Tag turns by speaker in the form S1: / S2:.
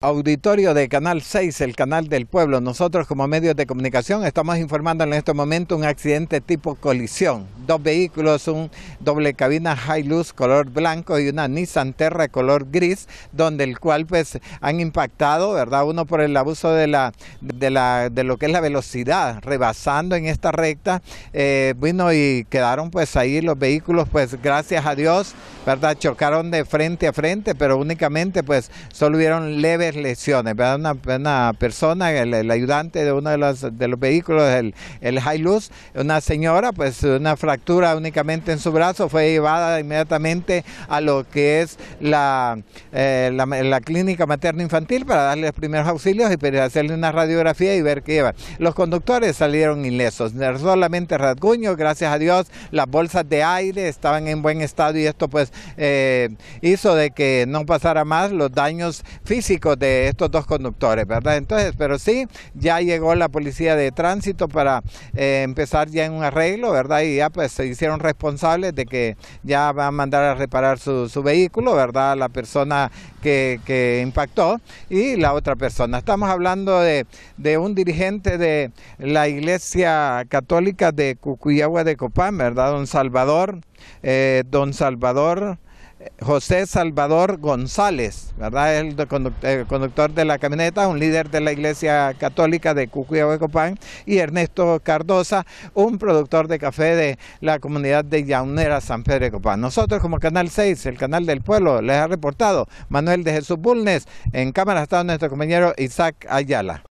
S1: Auditorio de Canal 6, el canal del pueblo. Nosotros como medios de comunicación estamos informando en este momento un accidente tipo colisión dos vehículos, un doble cabina high Hilux color blanco y una Nissan Terra color gris, donde el cual pues han impactado, ¿verdad? Uno por el abuso de la de la de lo que es la velocidad, rebasando en esta recta, bueno eh, y quedaron pues ahí los vehículos pues gracias a Dios, ¿verdad? Chocaron de frente a frente, pero únicamente pues solo hubieron leves lesiones, ¿verdad? Una, persona, el, ayudante de uno de los, de los vehículos, el, high Hilux, una señora pues una fractura únicamente en su brazo, fue llevada inmediatamente a lo que es la, eh, la, clínica materno-infantil para darle los primeros auxilios y hacerle una radiografía y ver qué lleva. Los conductores salieron ilesos, solamente rasguños, gracias a Dios, las bolsas de aire estaban en buen estado y esto pues eh, hizo de que no pasara más los daños físicos de estos dos conductores, ¿verdad? Entonces, pero sí, ya llegó la policía de tránsito para eh, empezar ya en un arreglo, ¿verdad? Y ya pues pues, se hicieron responsables de que ya va a mandar a reparar su, su vehículo, ¿verdad? La persona que, que, impactó y la otra persona. Estamos hablando de, de un dirigente de la Iglesia Católica de Cucuyagua de Copán, ¿verdad? Don Salvador, eh, don Salvador José Salvador González, ¿verdad? El eh, conductor de la camioneta, un líder de la Iglesia Católica de Cucuyahuecopán, y Ernesto Cardosa, un productor de café de la comunidad de Yaunera, San Pedro de Copán. Nosotros como Canal 6, el canal del pueblo, les ha reportado Manuel de Jesús Bulnes, en cámara está nuestro compañero Isaac Ayala.